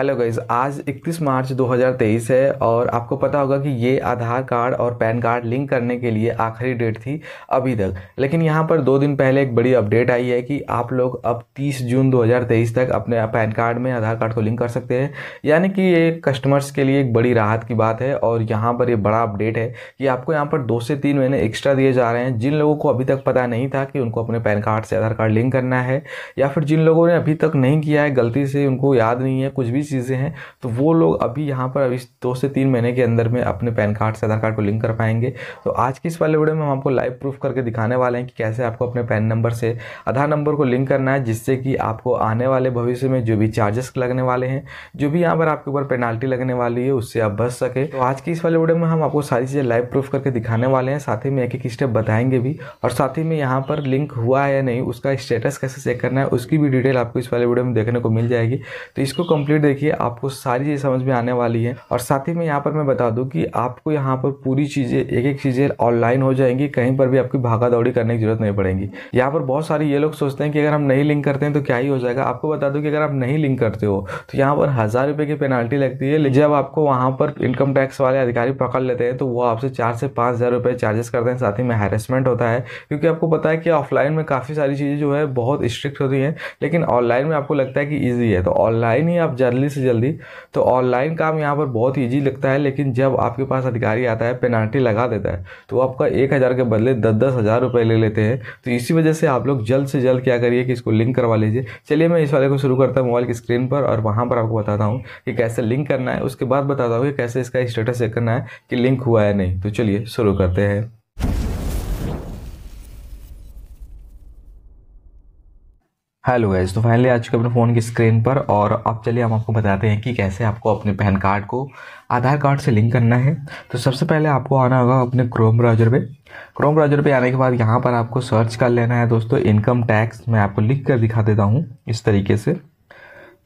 hello guys आज 31 मार्च 2023 है और आपको पता होगा कि ये आधार कार्ड और पैन कार्ड लिंक करने के लिए आखिरी डेट थी अभी तक लेकिन यहाँ पर दो दिन पहले एक बड़ी अपडेट आई है कि आप लोग अब 30 जून 2023 तक अपने पैन कार्ड में आधार कार्ड को लिंक कर सकते हैं यानी कि ये कस्टमर्स के लिए एक बड़ी राहत की बात है और यहाँ पर ये बड़ा अपडेट है कि आपको यहाँ पर दो से तीन महीने एक्स्ट्रा दिए जा रहे हैं जिन लोगों को अभी तक पता नहीं था कि उनको अपने पैन कार्ड से आधार कार्ड लिंक करना है या फिर जिन लोगों ने अभी तक नहीं किया है गलती से उनको याद नहीं है कुछ भी चीज़ें हैं तो वो लोग अभी यहाँ पर अभी दो से तीन महीने के अंदर में अपने पैन कार्ड से आधार कार्ड को लिंक कर पाएंगे तो आज की इस वाले वीडियो में हम आपको लाइव प्रूफ करके दिखाने वाले हैं कि कैसे आपको अपने पैन नंबर से आधार नंबर को लिंक करना है जिससे कि आपको आने वाले भविष्य में जो भी चार्जेस लगने वाले हैं जो भी यहाँ पर आपके ऊपर पेनाल्टी लगने वाली है उससे आप बच सके तो आज की इस वाले वीडियो में हम आपको सारी चीज़ें लाइव प्रूफ करके दिखाने वाले हैं साथ ही में एक एक स्टेप बताएंगे भी और साथ ही में यहाँ पर लिंक हुआ है या नहीं उसका स्टेटस कैसे चेक करना है उसकी भी डिटेल आपको इस वाले वीडियो में देखने को मिल जाएगी तो इसको कंप्लीट देखिए आपको सारी चीज़ समझ में आने वाली है और साथ ही में यहाँ पर मैं बता दूँ कि आपको यहाँ पर पूरी चीज़ें एक एक चीज़ें ऑनलाइन हो जाएंगी कहीं पर भी आपकी भागा दौड़ी करने की जरूरत नहीं पड़ेगी यहाँ पर बहुत सारे ये लोग सोचते हैं कि अगर हम नहीं लिंक करते हैं तो क्या ही हो जाएगा आपको बता दूँ कि अगर आप नहीं लिंक करते हो तो यहाँ पर हज़ार रुपये की पेनाल्टी लगती है जब आपको वहाँ पर इनकम टैक्स वाले अधिकारी पकड़ लेते हैं तो वो आपसे चार से पाँच हज़ार रुपये चार्जेस करते हैं साथ ही में हैरेसमेंट होता है क्योंकि आपको पता है कि ऑफलाइन में काफ़ी सारी चीज़ें जो है बहुत स्ट्रिक्ट होती हैं लेकिन ऑनलाइन में आपको लगता है कि ईजी है तो ऑनलाइन ही आप जर्नल जल्दी से जल्दी तो ऑनलाइन काम यहाँ पर बहुत ईजी लगता है लेकिन जब आपके पास अधिकारी आता है पेनाल्टी लगा देता है तो आपका एक हज़ार के बदले दस दस हज़ार रुपये ले लेते हैं तो इसी वजह से आप लोग जल्द से जल्द क्या करिए कि इसको लिंक करवा लीजिए चलिए मैं इस वाले को शुरू करता हूँ मोबाइल की स्क्रीन पर और वहाँ पर आपको बताता हूँ कि कैसे लिंक करना है उसके बाद बताता हूँ कि कैसे इसका स्टेटस चेक करना है कि लिंक हुआ है नहीं तो चलिए शुरू करते हैं हेलो गाइज तो फाइनली आज के अपने फ़ोन की स्क्रीन पर और अब चलिए हम आपको बताते हैं कि कैसे आपको अपने पैन कार्ड को आधार कार्ड से लिंक करना है तो सबसे पहले आपको आना होगा अपने क्रोम ब्राउज़र पे क्रोम ब्राउज़र पे आने के बाद यहाँ पर आपको सर्च कर लेना है दोस्तों इनकम टैक्स मैं आपको लिख कर दिखा देता हूँ इस तरीके से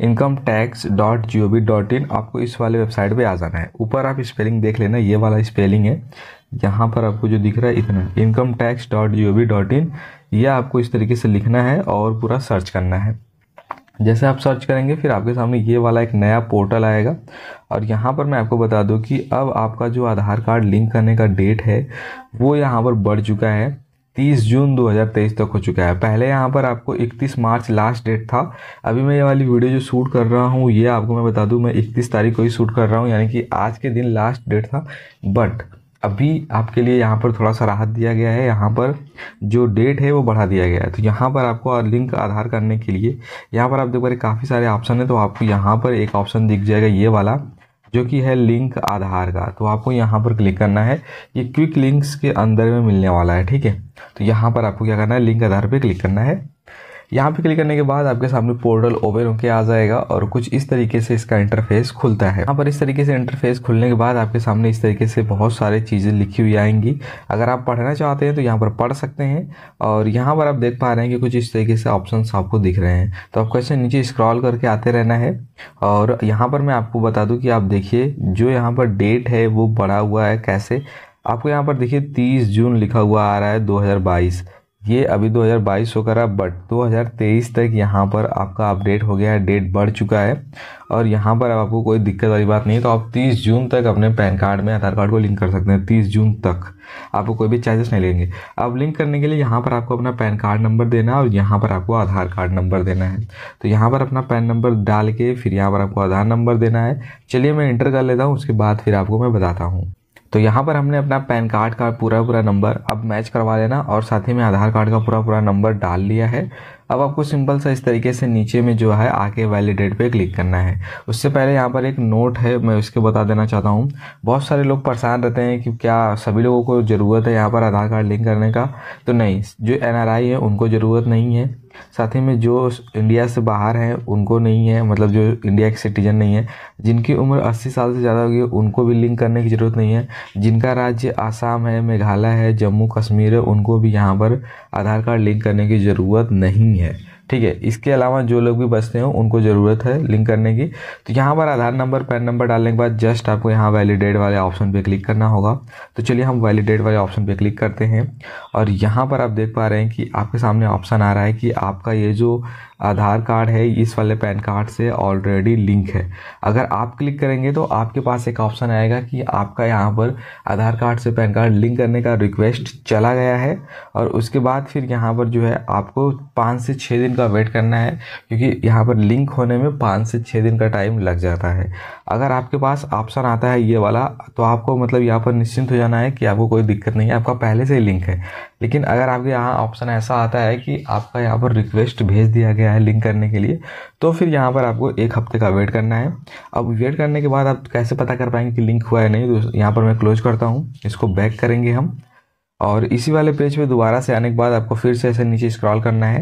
income tax dot G O V dot in आपको इस वाले वेबसाइट पर आ जाना है ऊपर आप स्पेलिंग देख लेना ये वाला स्पेलिंग है यहाँ पर आपको जो दिख रहा है इतना income tax dot G O V dot in ये आपको इस तरीके से लिखना है और पूरा सर्च करना है जैसे आप सर्च करेंगे फिर आपके सामने ये वाला एक नया पोर्टल आएगा और यहाँ पर मैं आपको बता दूँ कि अब आपका जो आधार कार्ड लिंक करने का डेट है वो यहाँ पर बढ़ चुका है 30 जून 2023 तक हो चुका है पहले यहाँ पर आपको 31 मार्च लास्ट डेट था अभी मैं ये वाली वीडियो जो शूट कर रहा हूँ ये आपको मैं बता दूँ मैं 31 तारीख को ही शूट कर रहा हूँ यानी कि आज के दिन लास्ट डेट था बट अभी आपके लिए यहाँ पर थोड़ा सा राहत दिया गया है यहाँ पर जो डेट है वो बढ़ा दिया गया है तो यहाँ पर आपको लिंक आधार करने के लिए यहाँ पर आप देख पा रहे काफ़ी सारे ऑप्शन हैं तो आपको यहाँ पर एक ऑप्शन दिख जाएगा ये वाला जो कि है लिंक आधार का तो आपको यहाँ पर क्लिक करना है ये क्विक लिंक्स के अंदर में मिलने वाला है ठीक है तो यहाँ पर आपको क्या करना है लिंक आधार पर क्लिक करना है यहाँ पे क्लिक करने के बाद आपके सामने पोर्टल ओपन होकर आ जाएगा और कुछ इस तरीके से इसका इंटरफेस खुलता है यहाँ पर इस तरीके से इंटरफेस खुलने के बाद आपके सामने इस तरीके से बहुत सारी चीज़ें लिखी हुई आएंगी अगर आप पढ़ना चाहते हैं तो यहाँ पर पढ़ सकते हैं और यहाँ पर आप देख पा रहे हैं कि कुछ इस तरीके से ऑप्शन आपको दिख रहे हैं तो आपको ऐसे नीचे स्क्रॉल करके आते रहना है और यहाँ पर मैं आपको बता दूँ कि आप देखिए जो यहाँ पर डेट है वो बढ़ा हुआ है कैसे आपको यहाँ पर देखिए 30 जून लिखा हुआ आ रहा है 2022 ये अभी 2022 होकर आप बट 2023 तक यहाँ पर आपका अपडेट हो गया है डेट बढ़ चुका है और यहाँ पर अब आपको कोई दिक्कत वाली बात नहीं है तो आप 30 जून तक अपने पैन कार्ड में आधार कार्ड को लिंक कर सकते हैं 30 जून तक आपको कोई भी चार्जेस नहीं लेंगे अब लिंक करने के लिए यहाँ पर आपको अपना पैन कार्ड नंबर देना है और यहाँ पर आपको आधार कार्ड नंबर देना है तो यहाँ पर अपना पैन नंबर डाल के फिर यहाँ पर आपको आधार नंबर देना है चलिए मैं इंटर कर लेता हूँ उसके बाद फिर आपको मैं बताता हूँ तो यहाँ पर हमने अपना पैन कार्ड का पूरा पूरा नंबर अब मैच करवा लेना और साथ ही में आधार कार्ड का पूरा पूरा नंबर डाल लिया है अब आपको सिंपल सा इस तरीके से नीचे में जो है आके वैलिडेट पे क्लिक करना है उससे पहले यहाँ पर एक नोट है मैं उसके बता देना चाहता हूँ बहुत सारे लोग परेशान रहते हैं कि क्या सभी लोगों को ज़रूरत है यहाँ पर आधार कार्ड लिंक करने का तो नहीं जो एन है उनको ज़रूरत नहीं है साथ ही में जो इंडिया से बाहर हैं उनको नहीं है मतलब जो इंडिया के सिटीजन नहीं है जिनकी उम्र 80 साल से ज़्यादा होगी उनको भी लिंक करने की ज़रूरत नहीं है जिनका राज्य आसाम है मेघालय है जम्मू कश्मीर है उनको भी यहाँ पर आधार कार्ड लिंक करने की ज़रूरत नहीं है ठीक है इसके अलावा जो लोग भी बचते हो उनको ज़रूरत है लिंक करने की तो यहाँ पर आधार नंबर पैन नंबर डालने के बाद जस्ट आपको यहाँ वैलिडेट वाले ऑप्शन पर क्लिक करना होगा तो चलिए हम वैलिडेट वाले ऑप्शन पर क्लिक करते हैं और यहाँ पर आप देख पा रहे हैं कि आपके सामने ऑप्शन आ रहा है कि आपका ये जो आधार कार्ड है इस वाले पैन कार्ड से ऑलरेडी लिंक है अगर आप क्लिक करेंगे तो आपके पास एक ऑप्शन आएगा कि आपका यहाँ पर आधार कार्ड से पैन कार्ड लिंक करने का रिक्वेस्ट चला गया है और उसके बाद फिर यहाँ पर जो है आपको पाँच से छः दिन का वेट करना है क्योंकि यहाँ पर लिंक होने में पाँच से छः दिन का टाइम लग जाता है अगर आपके पास ऑप्शन आता है ये वाला तो आपको मतलब यहाँ पर निश्चिंत हो जाना है कि आपको कोई दिक्कत नहीं है आपका पहले से ही लिंक है लेकिन अगर आपके यहाँ ऑप्शन ऐसा आता है कि आपका यहाँ पर रिक्वेस्ट भेज दिया गया गया है लिंक करने के लिए तो फिर यहाँ पर आपको एक हफ्ते का वेट करना है अब वेट करने के बाद आप कैसे पता कर पाएंगे कि लिंक हुआ है नहीं तो यहाँ पर मैं क्लोज करता हूँ इसको बैक करेंगे हम और इसी वाले पेज पे दोबारा से आने के बाद आपको फिर से ऐसे नीचे स्क्रॉल करना है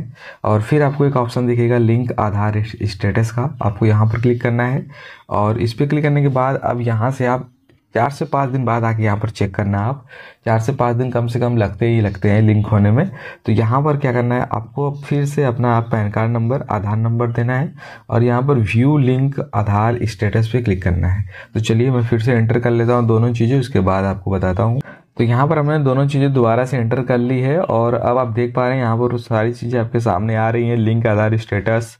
और फिर आपको एक ऑप्शन दिखेगा लिंक आधार स्टेटस का आपको यहाँ पर क्लिक करना है और इस पर क्लिक करने के बाद अब यहाँ से आप चार से पाँच दिन बाद आके यहाँ पर चेक करना आप चार से पाँच दिन कम से कम लगते ही लगते हैं लिंक होने में तो यहाँ पर क्या करना है आपको फिर से अपना PAN card number Aadhaar number देना है और यहाँ पर व्यू लिंक आधार स्टेटस पे क्लिक करना है तो चलिए मैं फिर से एंटर कर लेता हूँ दोनों चीज़ें उसके बाद आपको बताता हूँ तो यहाँ पर हमने दोनों चीज़ें दोबारा से एंटर कर ली है और अब आप देख पा रहे हैं यहाँ पर सारी चीज़ें आपके सामने आ रही हैं लिंक आधार स्टेटस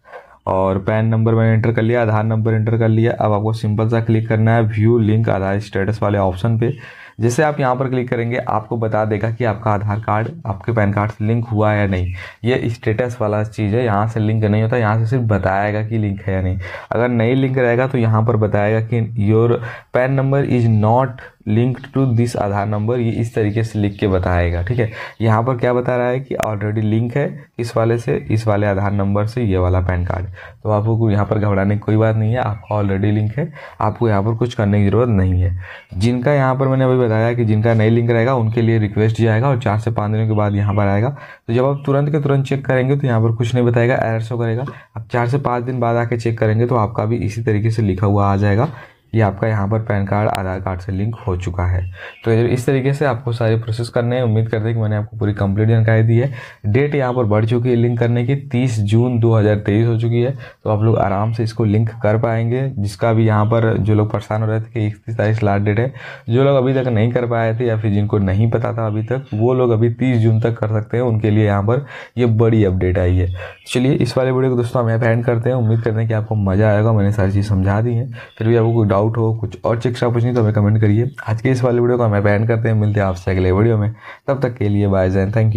और पैन नंबर मैंने इंटर कर लिया आधार नंबर इंटर कर लिया अब आपको सिंपल सा क्लिक करना है व्यू लिंक आधार स्टेटस वाले ऑप्शन पे जैसे आप यहाँ पर क्लिक करेंगे आपको बता देगा कि आपका आधार कार्ड आपके पैन कार्ड से लिंक हुआ है या नहीं ये स्टेटस वाला चीज़ है यहाँ से लिंक नहीं होता यहाँ से सिर्फ बताएगा कि लिंक है या नहीं अगर नहीं लिंक रहेगा तो यहाँ पर बताएगा कि your PAN number is not linked to this Aadhaar number ये इस तरीके से लिख के बताएगा ठीक है यहाँ पर क्या बता रहा है कि ऑलरेडी लिंक है इस वाले से इस वाले आधार नंबर से ये वाला पैन कार्ड तो आपको यहाँ पर घबराने की कोई बात नहीं है आपका ऑलरेडी लिंक है आपको यहाँ पर कुछ करने की ज़रूरत नहीं है जिनका यहाँ पर मैंने अभी बताया कि जिनका नई लिंक रहेगा उनके लिए रिक्वेस्ट जाएगा और चार से पाँच दिनों के बाद यहाँ पर आएगा तो जब आप तुरंत के तुरंत चेक करेंगे तो यहाँ पर कुछ नहीं बताएगा एयर शो करेगा आप चार से पाँच दिन बाद आके चेक करेंगे तो आपका भी इसी तरीके से लिखा हुआ आ जाएगा ये आपका यहाँ पर पैन कार्ड आधार कार्ड से लिंक हो चुका है तो इस तरीके से आपको सारे प्रोसेस करने हैं उम्मीद करते हैं कि मैंने आपको पूरी कंप्लीट जानकारी दी है डेट यहाँ पर बढ़ चुकी है लिंक करने की 30 जून 2023 हो चुकी है तो आप लोग आराम से इसको लिंक कर पाएंगे जिसका भी यहाँ पर जो लोग परेशान हो रहे थे कि इकतीस तारीख लास्ट डेट है जो लोग अभी तक नहीं कर पाए थे या फिर जिनको नहीं पता था अभी तक वो लोग अभी तीस जून तक कर सकते हैं उनके लिए यहाँ पर ये बड़ी अपडेट आई है चलिए इस वाले वीडियो को दोस्तों हम यहाँ पर एंड करते हैं उम्मीद करते हैं कि आपको मज़ा आएगा मैंने सारी चीज़ समझा दी है फिर भी आपको कोई डाउट डाउट हो कुछ और शिक्षा पूछनी तो हमें कमेंट करिए आज के इस वाले वीडियो को हमें बैन करते हैं मिलते हैं आपसे अगले वीडियो में तब तक के लिए बाय जैन थैंक यू